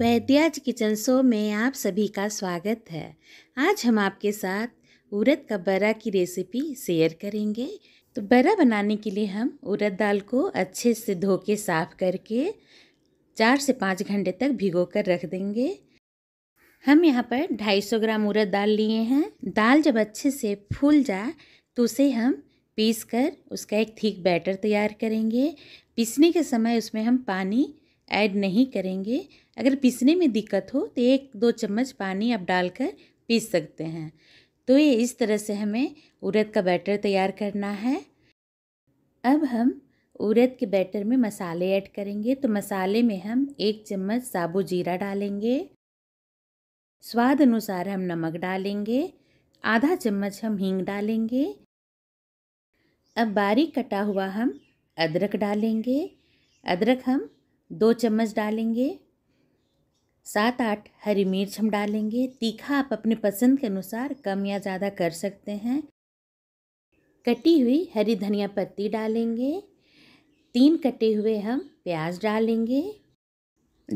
वैद्याज kitchen show में आप सभी का स्वागत है आज हम आपके साथ उड़द का बरा की रेसिपी शेयर करेंगे तो बरा बनाने के लिए हम उड़द दाल को अच्छे से धो के साफ करके चार से पाँच घंटे तक भिगो कर रख देंगे हम यहाँ पर 250 ग्राम उड़द दाल लिए हैं दाल जब अच्छे से फूल जाए तो उसे हम पीस कर उसका एक थीक बैटर तैयार करेंगे पीसने के समय उसमें हम पानी ऐड नहीं करेंगे अगर पीसने में दिक्कत हो तो एक दो चम्मच पानी आप डालकर पीस सकते हैं तो ये इस तरह से हमें उड़द का बैटर तैयार करना है अब हम उड़द के बैटर में मसाले ऐड करेंगे तो मसाले में हम एक चम्मच साबु जीरा डालेंगे स्वाद अनुसार हम नमक डालेंगे आधा चम्मच हम हींग डालेंगे अब बारीक कटा हुआ हम अदरक डालेंगे अदरक हम दो चम्मच डालेंगे सात आठ हरी मिर्च हम डालेंगे तीखा आप अपने पसंद के अनुसार कम या ज़्यादा कर सकते हैं कटी हुई हरी धनिया पत्ती डालेंगे तीन कटे हुए हम प्याज डालेंगे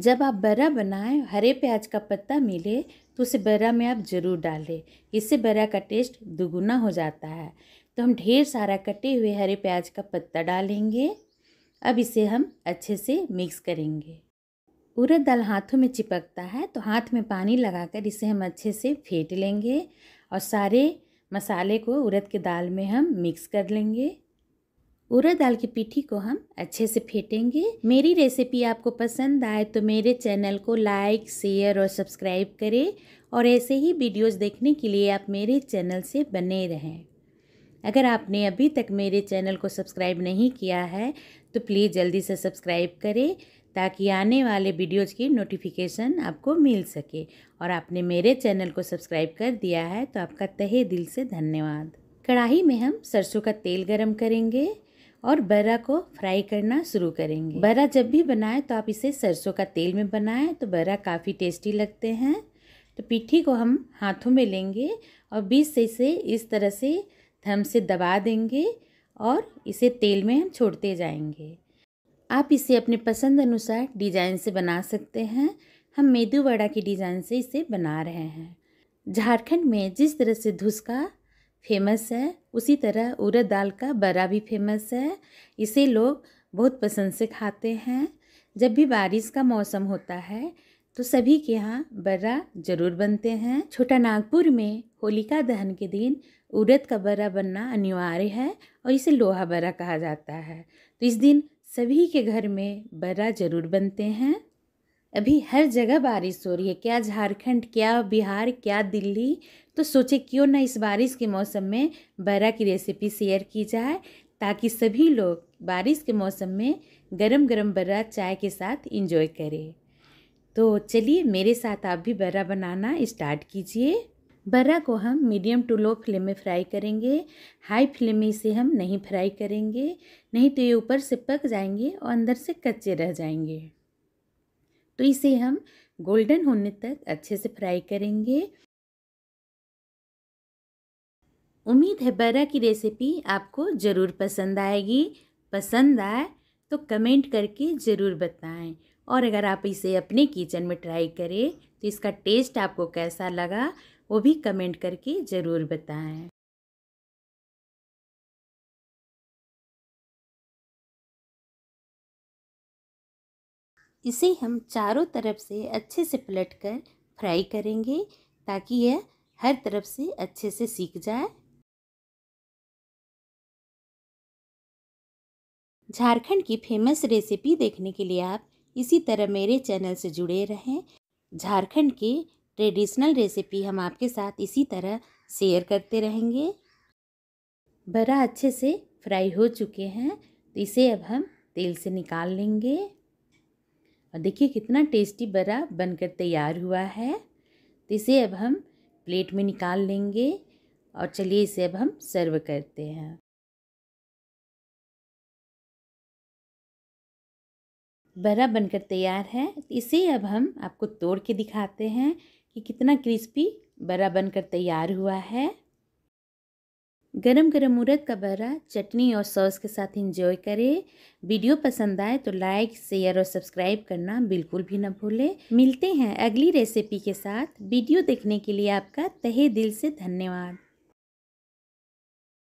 जब आप बरा बनाएं हरे प्याज का पत्ता मिले तो उसे बरा में आप ज़रूर डालें इससे बरा का टेस्ट दुगुना हो जाता है तो हम ढेर सारा कटे हुए हरे प्याज का पत्ता डालेंगे अब इसे हम अच्छे से मिक्स करेंगे उड़द दाल हाथों में चिपकता है तो हाथ में पानी लगाकर इसे हम अच्छे से फेंट लेंगे और सारे मसाले को उड़द के दाल में हम मिक्स कर लेंगे उड़द दाल की पिठी को हम अच्छे से फेंटेंगे मेरी रेसिपी आपको पसंद आए तो मेरे चैनल को लाइक शेयर और सब्सक्राइब करें और ऐसे ही वीडियोस देखने के लिए आप मेरे चैनल से बने रहें अगर आपने अभी तक मेरे चैनल को सब्सक्राइब नहीं किया है तो प्लीज़ जल्दी से सब्सक्राइब करें ताकि आने वाले वीडियोज़ की नोटिफिकेशन आपको मिल सके और आपने मेरे चैनल को सब्सक्राइब कर दिया है तो आपका तहे दिल से धन्यवाद कढ़ाई में हम सरसों का तेल गरम करेंगे और बरा को फ्राई करना शुरू करेंगे बरा जब भी बनाएं तो आप इसे सरसों का तेल में बनाएं तो बरा काफ़ी टेस्टी लगते हैं तो पिट्ठी को हम हाथों में लेंगे और बीच से इसे इस तरह से थम से दबा देंगे और इसे तेल में हम छोड़ते जाएंगे आप इसे अपने पसंद अनुसार डिज़ाइन से बना सकते हैं हम मेदू वड़ा के डिज़ाइन से इसे बना रहे हैं झारखंड में जिस तरह से धुसका फेमस है उसी तरह उड़द दाल का बड़ा भी फेमस है इसे लोग बहुत पसंद से खाते हैं जब भी बारिश का मौसम होता है तो सभी के यहाँ बर्रा जरूर बनते हैं छोटा नागपुर में होलिका दहन के दिन उड़द का बर्रा बनना अनिवार्य है और इसे लोहा बर्रा कहा जाता है तो इस दिन सभी के घर में बर्रा ज़रूर बनते हैं अभी हर जगह बारिश हो रही है क्या झारखंड क्या बिहार क्या दिल्ली तो सोचे क्यों ना इस बारिश के मौसम में बर्रा की रेसिपी शेयर की जाए ताकि सभी लोग बारिश के मौसम में गरम गरम बर्रा चाय के साथ इंजॉय करें तो चलिए मेरे साथ आप भी बर्रा बनाना स्टार्ट कीजिए बर्रा को हम मीडियम टू लो फ्लेम में फ्राई करेंगे हाई फ्लेम में इसे हम नहीं फ्राई करेंगे नहीं तो ये ऊपर से पक जाएंगे और अंदर से कच्चे रह जाएंगे तो इसे हम गोल्डन होने तक अच्छे से फ्राई करेंगे उम्मीद है बर्रा की रेसिपी आपको ज़रूर पसंद आएगी पसंद आए तो कमेंट करके ज़रूर बताएं और अगर आप इसे अपने किचन में ट्राई करें तो इसका टेस्ट आपको कैसा लगा वो भी कमेंट करके ज़रूर बताएं इसे हम चारों तरफ से अच्छे से पलटकर फ्राई करेंगे ताकि यह हर तरफ से अच्छे से सीख जाए झारखंड की फेमस रेसिपी देखने के लिए आप इसी तरह मेरे चैनल से जुड़े रहें झारखंड के ट्रेडिशनल रेसिपी हम आपके साथ इसी तरह शेयर करते रहेंगे बड़ा अच्छे से फ्राई हो चुके हैं तो इसे अब हम तेल से निकाल लेंगे और देखिए कितना टेस्टी बड़ा बनकर तैयार हुआ है तो इसे अब हम प्लेट में निकाल लेंगे और चलिए इसे अब हम सर्व करते हैं बड़ा बनकर तैयार है तो इसे अब हम आपको तोड़ के दिखाते हैं कि कितना क्रिस्पी बड़ा बनकर तैयार हुआ है गरम गरम उड़द का बड़ा चटनी और सॉस के साथ इंजॉय करें वीडियो पसंद आए तो लाइक शेयर और सब्सक्राइब करना बिल्कुल भी ना भूलें मिलते हैं अगली रेसिपी के साथ वीडियो देखने के लिए आपका तहे दिल से धन्यवाद